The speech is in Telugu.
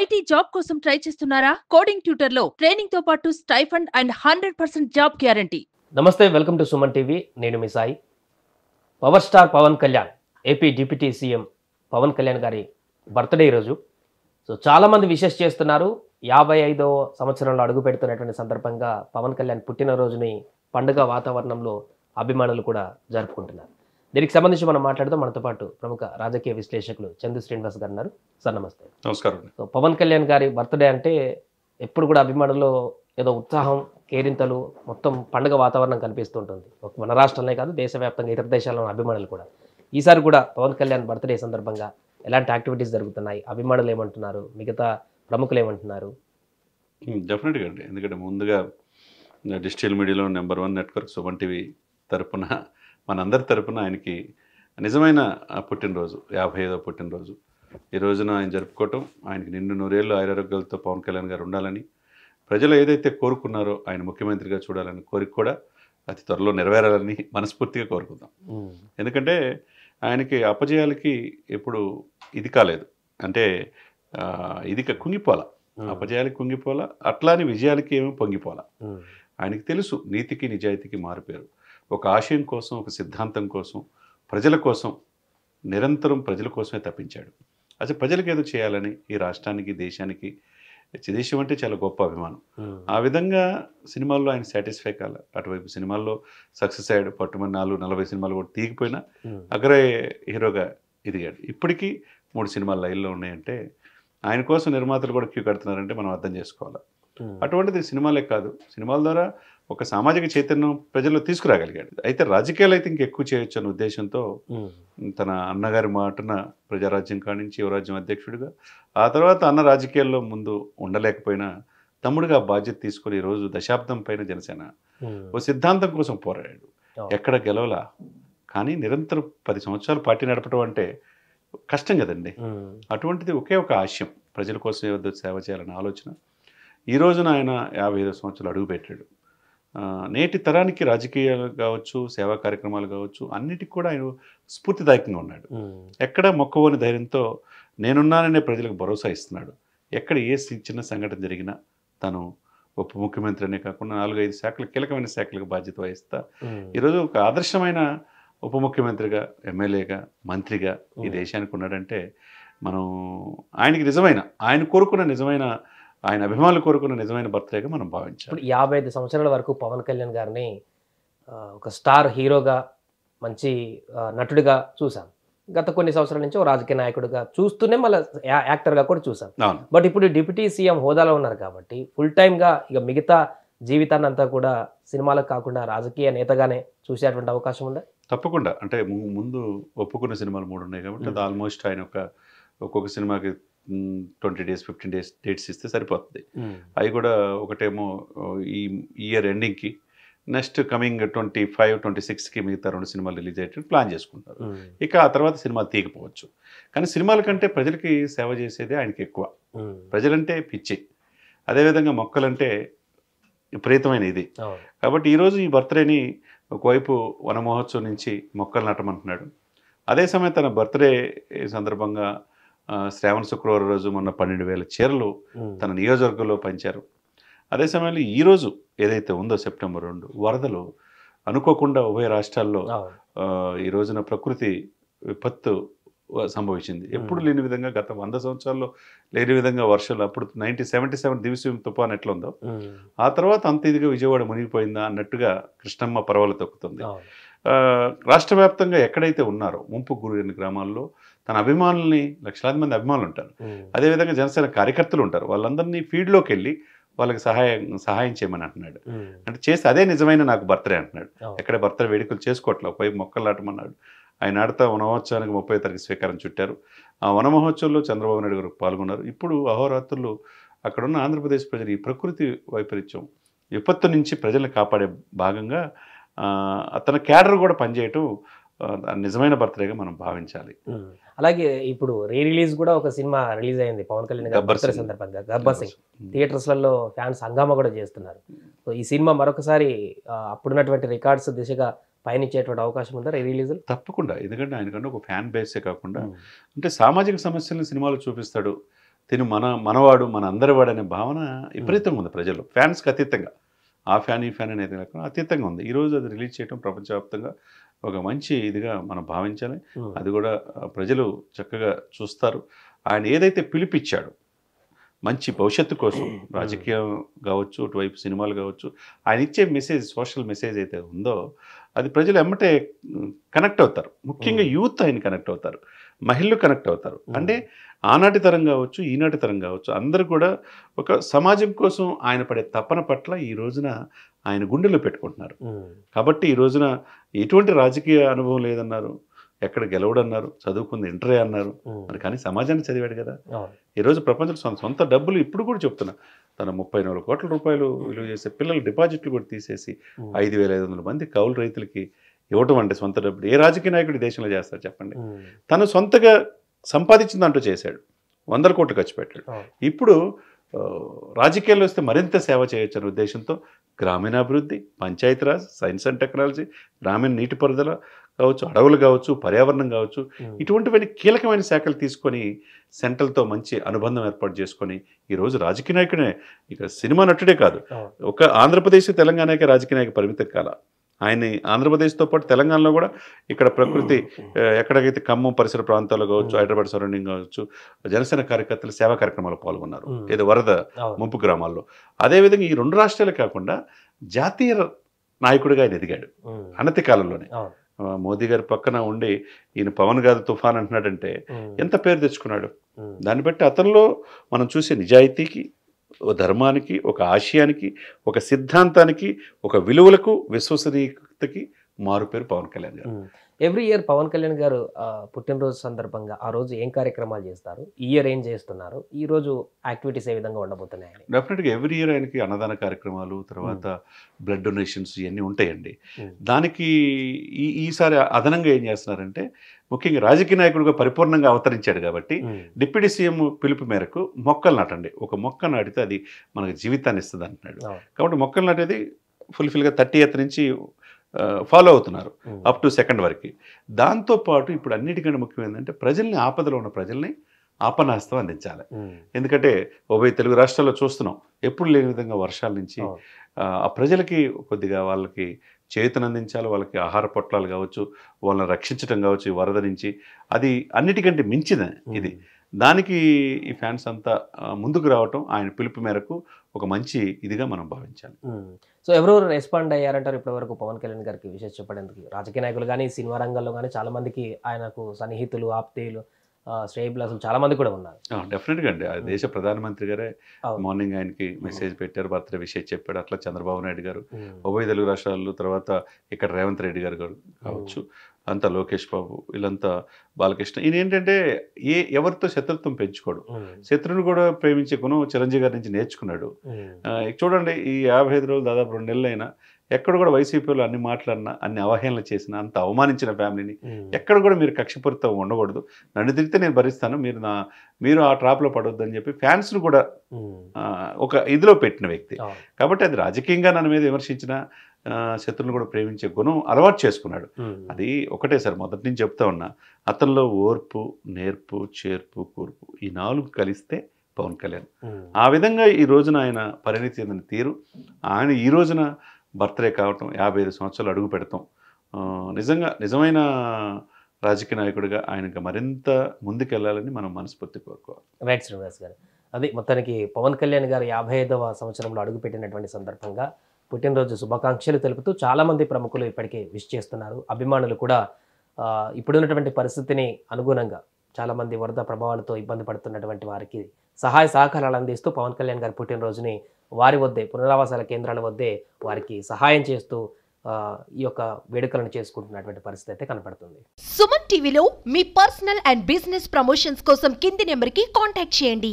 ఐటీ జాబ్ కోసం ట్రై చేస్తున్నారా కోడింగ్ ట్యూటర్ లో ట్రైనింగ్ తో పాటు stipend and hundred percent job guarantee నమస్తే వెల్కమ్ టు సుమన్ టీవీ నేను మీ Sai power star Pawan Kalyan AP deputy CM Pawan Kalyan గారి బర్త్డే ఈరోజు సో చాలామంది విషెస్ చేస్తున్నారు యాభై ఐదో సంవత్సరంలో అడుగు పెడుతున్నటువంటి సందర్భంగా పవన్ కళ్యాణ్ పుట్టినరోజుని పండుగ వాతావరణంలో అభిమానులు కూడా జరుపుకుంటున్నారు దీనికి సంబంధించి మనం మాట్లాడుతూ మనతో పాటు ప్రముఖ రాజకీయ విశ్లేషకులు చందు శ్రీనివాస్ గారు ఉన్నారు సార్ నమస్తే నమస్కారం సో పవన్ కళ్యాణ్ గారి బర్త్డే అంటే ఎప్పుడు కూడా అభిమానులు ఏదో ఉత్సాహం కేరింతలు మొత్తం పండుగ వాతావరణం కనిపిస్తుంటుంది మన రాష్ట్రంలో కాదు దేశవ్యాప్తంగా ఇతర దేశాల్లో అభిమానులు కూడా ఈసారి కూడా పవన్ కళ్యాణ్ బర్త్డే సందర్భంగా ఎలాంటి యాక్టివిటీస్ జరుగుతున్నాయి అభిమానులు ఏమంటున్నారు మిగతా ప్రముఖులు ఏమంటున్నారు డెఫినెట్గా hmm, అండి ఎందుకంటే ముందుగా డిజిటల్ మీడియాలో number one network Suman TV తరపున మనందరి తరపున ఆయనకి నిజమైన పుట్టినరోజు యాభై ఐదో పుట్టినరోజు ఈ రోజున ఆయన జరుపుకోవటం ఆయనకి నిండు నూరేళ్ళు ఆయురారోగ్యాలతో పవన్ కళ్యాణ్ గారు ఉండాలని ప్రజలు ఏదైతే కోరుకున్నారో ఆయన ముఖ్యమంత్రిగా చూడాలని కోరిక కూడా అతి త్వరలో నెరవేరాలని మనస్ఫూర్తిగా కోరుకుందాం ఎందుకంటే ఆయనకి అపజయాలకి ఎప్పుడు ఇది కాలేదు అంటే ఇది కుంగిపోల అపజయాలకి కుంగిపోల అట్లానే విజయాలకి ఏమీ పొంగిపోల ఆయనకి తెలుసు నీతికి నిజాయితీకి మారిపోయారు ఒక ఆశయం కోసం ఒక సిద్ధాంతం కోసం ప్రజల కోసం నిరంతరం ప్రజల కోసమే తప్పించాడు అసలు ప్రజలకు ఏదో చేయాలని ఈ రాష్ట్రానికి దేశానికి దేశం అంటే చాలా గొప్ప అభిమానం ఆ విధంగా సినిమాల్లో ఆయన సాటిస్ఫై కాల అటువైపు సినిమాల్లో సక్సెస్ అయ్యాడు పట్టుమని నాలుగు నలభై సినిమాలు కూడా తీగిపోయినా అగ్రే హీరోగా ఎదిగాడు ఇప్పటికీ మూడు సినిమాలు లైన్లో ఉన్నాయంటే ఆయన కోసం నిర్మాతలు కూడా క్యూ కడుతున్నారంటే మనం అర్థం చేసుకోవాలి అటువంటిది సినిమాలే కాదు సినిమాల ద్వారా ఒక సామాజిక చైతన్యం ప్రజల్లో తీసుకురాగలిగాడు అయితే రాజకీయాలు అయితే ఇంకెక్కువ చేయొచ్చు అనే ఉద్దేశంతో తన అన్నగారి మాటన ప్రజారాజ్యం కానించి యువరాజ్యం అధ్యక్షుడిగా ఆ తర్వాత అన్న రాజకీయాల్లో ముందు ఉండలేకపోయినా తమ్ముడిగా బాధ్యత తీసుకుని ఈరోజు దశాబ్దం పైన జనసేన ఓ సిద్ధాంతం కోసం పోరాడాడు ఎక్కడ గెలవలా కానీ నిరంతరం పది సంవత్సరాలు పార్టీ నడపడం అంటే కష్టం కదండి అటువంటిది ఒకే ఒక ఆశయం ప్రజల కోసం ఏదో సేవ చేయాలనే ఆలోచన ఈ రోజున ఆయన యాభై ఐదు సంవత్సరాలు అడుగుపెట్టాడు నేటి తరానికి రాజకీయాలు కావచ్చు సేవా కార్యక్రమాలు కావచ్చు అన్నిటికి కూడా ఆయన స్ఫూర్తిదాయకంగా ఉన్నాడు ఎక్కడ మొక్కవోని ధైర్యంతో నేనున్నాననే ప్రజలకు భరోసా ఇస్తున్నాడు ఎక్కడ ఏ చిన్న సంఘటన జరిగినా తను ఉప ముఖ్యమంత్రి అనే కాకుండా నాలుగైదు శాఖలు కీలకమైన శాఖలకు బాధ్యత వహిస్తా ఈరోజు ఒక ఆదర్శమైన ఉప ముఖ్యమంత్రిగా ఎమ్మెల్యేగా మంత్రిగా ఈ దేశానికి ఉన్నాడంటే మనం ఆయనకి నిజమైన ఆయన కోరుకున్న నిజమైన ఆయన అభిమానులు కోరుకున్న నిజమైన భర్తగా మనం భావించాం ఇప్పుడు యాభై ఐదు సంవత్సరాల వరకు పవన్ కళ్యాణ్ గారిని ఒక స్టార్ హీరోగా మంచి నటుడిగా చూసాం గత కొన్ని సంవత్సరాల నుంచి ఒక రాజకీయ నాయకుడిగా చూస్తూనే మళ్ళీ యాక్టర్గా కూడా చూసాం బట్ ఇప్పుడు డిప్యూటీ సీఎం హోదాలో ఉన్నారు కాబట్టి ఫుల్ టైమ్గా ఇక మిగతా జీవితాన్ని అంతా కూడా సినిమాలకు కాకుండా రాజకీయ నేతగానే చూసేటువంటి అవకాశం ఉందా తప్పకుండా అంటే ముందు ఒప్పుకున్న సినిమాలు మూడు ఉన్నాయి కాబట్టి ఆల్మోస్ట్ ఆయన ఒక ఒక్కొక్క సినిమాకి twenty days fifteen days dates ఇస్తే సరిపోతుంది hmm. అవి కూడా ఒకటేమో ఈ ఇయర్ ఎండింగ్కి next coming twenty five twenty సిక్స్కి మిగతా రెండు సినిమాలు రిలీజ్ అయ్యేటట్టు ప్లాన్ చేసుకుంటారు hmm. ఇక ఆ తర్వాత సినిమాలు తీయకపోవచ్చు కానీ సినిమాల కంటే ప్రజలకి సేవ చేసేదే ఆయనకి ఎక్కువ hmm. ప్రజలంటే పిచ్చి అదేవిధంగా మొక్కలంటే విపరీతమైన ఇది కాబట్టి ఈరోజు ఈ బర్త్డేని ఒకవైపు మహోత్సవం నుంచి మొక్కలు నాటమంటున్నాడు అదే సమయం తన బర్త్డే సందర్భంగా శ్రావణ శుక్రవారం రోజు మొన్న పన్నెండు వేల చీరలు తన నియోజకవర్గంలో పంచారు అదే సమయంలో ఈరోజు ఏదైతే ఉందో సెప్టెంబర్ రెండు వరదలు అనుకోకుండా ఉభయ రాష్ట్రాల్లో ఈ రోజున ప్రకృతి విపత్తు సంభవించింది ఎప్పుడు లేని విధంగా గత వంద సంవత్సరాల్లో లేని విధంగా వర్షాలు అప్పుడు నైన్టీన్ సెవెంటీ సెవెన్ దివిసీమ తుఫాన్ ఎట్లుందో ఆ తర్వాత అంత ఇదిగా విజయవాడ మునిగిపోయిందా అన్నట్టుగా కృష్ణమ్మ పర్వాలు తొక్కుతుంది రాష్ట్ర వ్యాప్తంగా ఎక్కడైతే ఉన్నారో ముంపు గురైన గ్రామాల్లో తన అభిమానుల్ని లక్షలాది మంది అభిమానులు ఉంటారు అదేవిధంగా జనసేన కార్యకర్తలు ఉంటారు వాళ్ళందరినీ ఫీల్డ్లోకి వెళ్ళి వాళ్ళకి సహాయం సహాయం చేయమని అంటున్నాడు అంటే చేసి అదే నిజమైన నాకు బర్త్డే అంటున్నాడు ఎక్కడ బర్త్డే వేడుకలు చేసుకోవట్లే ఒకవైపు మొక్కలు నాటమన్నాడు ఆయన ఆడతా వనమహోత్సవానికి ముప్పై తారీఖు స్వీకారం చుట్టారు ఆ వనమహోత్సవంలో చంద్రబాబు నాయుడు గారు పాల్గొన్నారు ఇప్పుడు అహోరాత్రులు అక్కడున్న ఆంధ్రప్రదేశ్ ప్రజలు ఈ ప్రకృతి వైపరీత్యం విపత్తు నుంచి ప్రజలను కాపాడే భాగంగా అతని క్యాడర్ కూడా పనిచేయటం నిజమైన బర్త్డేగా మనం భావించాలి అలాగే ఇప్పుడు రీ రిలీజ్ కూడా ఒక సినిమా రిలీజ్ అయింది పవన్ కళ్యాణ్ సందర్భంగా గబ్బర్ సింగ్ థియేటర్స్లలో ఫ్యాన్స్ హంగామా కూడా చేస్తున్నారు సో ఈ సినిమా మరొకసారి అప్పుడున్నటువంటి రికార్డ్స్ దిశగా పయనించేటువంటి అవకాశం ఉందా రీ రిలీజ్ తప్పకుండా ఎందుకంటే ఆయనకంటే ఒక ఫ్యాన్ బేసే కాకుండా అంటే సామాజిక సమస్యలను సినిమాలు చూపిస్తాడు తిను మన మనవాడు మన అందరివాడు అనే భావన విపరీతంగా ఉంది ప్రజలు ఫ్యాన్స్కి అతీతంగా ఆ ఫ్యాన్ ఈ ఫ్యాన్ అనేది లేకుండా అతీతంగా ఉంది ఈరోజు అది రిలీజ్ చేయడం ప్రపంచవ్యాప్తంగా ఒక మంచి ఇదిగా మనం భావించాలి అది కూడా ప్రజలు చక్కగా చూస్తారు ఆయన ఏదైతే పిలిపిచ్చాడు మంచి భవిష్యత్తు కోసం రాజకీయం కావచ్చు అటువైపు సినిమాలు కావచ్చు ఆయన ఇచ్చే మెసేజ్ సోషల్ మెసేజ్ అయితే ఉందో అది ప్రజలు ఎమ్మటే కనెక్ట్ అవుతారు ముఖ్యంగా యూత్ ఆయన కనెక్ట్ అవుతారు మహిళలు కనెక్ట్ అవుతారు అంటే ఆనాటి తరం కావచ్చు ఈనాటి తరం కావచ్చు అందరు కూడా ఒక సమాజం కోసం ఆయన పడే తపన పట్ల ఈ రోజున ఆయన గుండెలో పెట్టుకుంటున్నారు కాబట్టి ఈ రోజున ఎటువంటి రాజకీయ అనుభవం లేదన్నారు ఎక్కడ గెలవడన్నారు చదువుకుంది ఇంటరే అన్నారు మరి కానీ సమాజాన్ని చదివాడు కదా ఈరోజు ప్రపంచం సొంత డబ్బులు ఇప్పుడు కూడా చెప్తున్నా తన ముప్పై నాలుగు కోట్ల రూపాయలు విలువ చేసే పిల్లల డిపాజిట్లు కూడా తీసేసి ఐదు వేల ఐదు వందల మంది కౌలు రైతులకి ఇవ్వటం అంటే సొంత డబ్బులు ఏ రాజకీయ నాయకుడు దేశంలో చేస్తారు చెప్పండి తను సొంతగా సంపాదించిన దాంట్లో చేశాడు వందల కోట్లు ఖర్చు పెట్టాడు ఇప్పుడు రాజకీయాల్లో వస్తే మరింత సేవ చేయొచ్చు అనే ఉద్దేశంతో గ్రామీణాభివృద్ధి పంచాయతీరాజ్ సైన్స్ అండ్ టెక్నాలజీ గ్రామీణ నీటిపారుదల కావచ్చు అడవులు కావచ్చు పర్యావరణం కావచ్చు ఇటువంటివన్నీ కీలకమైన శాఖలు తీసుకొని సెంట్రల్తో మంచి అనుబంధం ఏర్పాటు చేసుకొని ఈరోజు రాజకీయ నాయకుడే ఇక సినిమా నటుడే కాదు ఒక ఆంధ్రప్రదేశ్ తెలంగాణకే రాజకీయ నాయకు పరిమితం కాల ఆయన ఆంధ్రప్రదేశ్తో పాటు తెలంగాణలో కూడా ఇక్కడ ప్రకృతి ఎక్కడికైతే ఖమ్మం పరిసర ప్రాంతాల్లో కావచ్చు హైదరాబాద్ సరౌండింగ్ కావచ్చు జనసేన కార్యకర్తలు సేవా కార్యక్రమాలు పాల్గొన్నారు ఏదో వరద ముంపు గ్రామాల్లో అదేవిధంగా ఈ రెండు రాష్ట్రాలే కాకుండా జాతీయ నాయకుడిగా ఆయన ఎదిగాడు అనతి కాలంలోనే మోదీ గారి పక్కన ఉండి ఈయన పవన్ గారు తుఫాన్ అంటున్నాడంటే ఎంత పేరు తెచ్చుకున్నాడు దాన్ని బట్టి అతనిలో మనం చూసే నిజాయితీకి ధర్మానికి ఒక ఆశయానికి ఒక సిద్ధాంతానికి ఒక విలువలకు విశ్వసనీయతకి మారుపేరు పవన్ కళ్యాణ్ గారు ఎవ్రీ ఇయర్ పవన్ కళ్యాణ్ గారు పుట్టినరోజు సందర్భంగా ఆ రోజు ఏం కార్యక్రమాలు చేస్తారు ఇయర్ ఏం చేస్తున్నారు ఈ రోజు యాక్టివిటీస్ ఏ విధంగా ఉండబోతున్నాయి డెఫినెట్గా ఎవ్రీ ఇయర్ ఆయనకి అన్నదాన కార్యక్రమాలు తర్వాత బ్లడ్ డొనేషన్స్ ఇవన్నీ ఉంటాయండి దానికి ఈ ఈసారి అదనంగా ఏం చేస్తున్నారంటే ముఖ్యంగా రాజకీయ నాయకుడిగా పరిపూర్ణంగా అవతరించాడు కాబట్టి డిప్యూటీ సీఎం పిలుపు మేరకు మొక్కలు నాటండి ఒక మొక్క నాటితే అది మనకు జీవితాన్ని ఇస్తుంది అంటున్నాడు కాబట్టి మొక్కలు నాటేది ఫుల్ఫిల్గా థర్టీ ఎయిత్ నుంచి ఫాలో అవుతున్నారు అప్ టు సెకండ్ వరకు దాంతోపాటు ఇప్పుడు అన్నిటికంటే ముఖ్యం ఏంటంటే ప్రజల్ని ఆపదలో ఉన్న ప్రజల్ని ఆపనాస్తం అందించాలి ఎందుకంటే ఉభయ తెలుగు రాష్ట్రాల్లో చూస్తున్నాం ఎప్పుడు లేని విధంగా వర్షాల నుంచి ఆ ప్రజలకి కొద్దిగా వాళ్ళకి చేతను అందించాలి వాళ్ళకి ఆహార పొట్లాలు కావచ్చు వాళ్ళని రక్షించడం కావచ్చు ఈ వరద నుంచి అది అన్నిటికంటే మించిన ఇది దానికి ఈ ఫ్యాన్స్ అంతా ముందుకు రావటం ఆయన పిలుపు మేరకు ఒక మంచి ఇదిగా మనం భావించాలి సో ఎవరెవరు రెస్పాండ్ అయ్యారంటారు ఇప్పటివరకు పవన్ కళ్యాణ్ గారికి విశేష చెప్పడానికి రాజకీయ నాయకులు కానీ సినిమా రంగంలో కానీ చాలా మందికి ఆయనకు సన్నిహితులు ఆప్తేయులు శ్రేయభిలాసులు చాలా మంది కూడా ఉన్నారు డెఫినెట్గా అండి దేశ ప్రధానమంత్రి గారే మార్నింగ్ ఆయనకి మెసేజ్ పెట్టారు బర్త్డే విషయం చెప్పాడు అట్లా చంద్రబాబు నాయుడు గారు ఉభయ తెలుగు రాష్ట్రాల్లో తర్వాత ఇక్కడ రేవంత్ రెడ్డి గారు గారు కావచ్చు అంతా లోకేష్ బాబు వీళ్ళంతా బాలకృష్ణ ఈయన ఏంటంటే ఏ ఎవరితో శత్రుత్వం పెంచుకోడు శత్రువుని కూడా ప్రేమించే గుణం చిరంజీవి గారి నుంచి నేర్చుకున్నాడు చూడండి ఈ యాభై ఐదు రోజులు దాదాపు రెండు నెలలైనా ఎక్కడ కూడా వైసీపీలో అన్ని మాట్లాడినా అన్ని అవహేళన చేసిన అంత అవమానించిన ఫ్యామిలీని ఎక్కడ కూడా మీరు కక్షపూరిత ఉండకూడదు నన్ను తిరిగితే నేను భరిస్తాను మీరు నా మీరు ఆ ట్రాప్లో పడవద్దు అని చెప్పి ఫ్యాన్స్ను కూడా ఒక ఇదిలో పెట్టిన వ్యక్తి కాబట్టి అది రాజకీయంగా నన్ను మీద విమర్శించినా శత్రువులు కూడా ప్రేమించే గుణం అలవాటు చేసుకున్నాడు అది ఒకటే సార్ మొదటి నుంచి చెప్తా ఉన్నా అతనిలో ఓర్పు నేర్పు చేర్పు కూర్పు ఈ నాలుగు కలిస్తే పవన్ కళ్యాణ్ ఆ విధంగా ఈ రోజున ఆయన పరిణితి చెందిన తీరు ఆయన ఈ రోజున బర్త్డే కావటం యాభై ఐదు సంవత్సరాలు అడుగు పెడతాం నిజంగా నిజమైన రాజకీయ నాయకుడిగా ఆయనకు మరింత ముందుకెళ్లాలని మనం మనస్ఫూర్తి కోరుకోవాలి రైట్ శ్రీనివాస్ గారు అది మొత్తానికి పవన్ కళ్యాణ్ గారు యాభై ఐదవ సంవత్సరంలో అడుగుపెట్టినటువంటి సందర్భంగా పుట్టినరోజు శుభాకాంక్షలు తెలుపుతూ చాలామంది ప్రముఖులు ఇప్పటికే విష్ చేస్తున్నారు అభిమానులు కూడా ఇప్పుడున్నటువంటి పరిస్థితిని అనుగుణంగా చాలామంది వరద ప్రభావాలతో ఇబ్బంది పడుతున్నటువంటి వారికి సహాయ సహకారాలు అందిస్తూ పవన్ కళ్యాణ్ గారి పుట్టినరోజుని వారి వద్దే పునరావాసాల కేంద్రాల వద్దే వారికి సహాయం చేస్తూ ఈ యొక్క వేడుకలను చేసుకుంటున్నటువంటి పరిస్థితి అయితే కనపడుతుంది సుమన్ టీవీలో మీ పర్సనల్ అండ్ బిజినెస్ ప్రమోషన్స్ కోసం కింది నెంబర్కి కాంటాక్ట్ చేయండి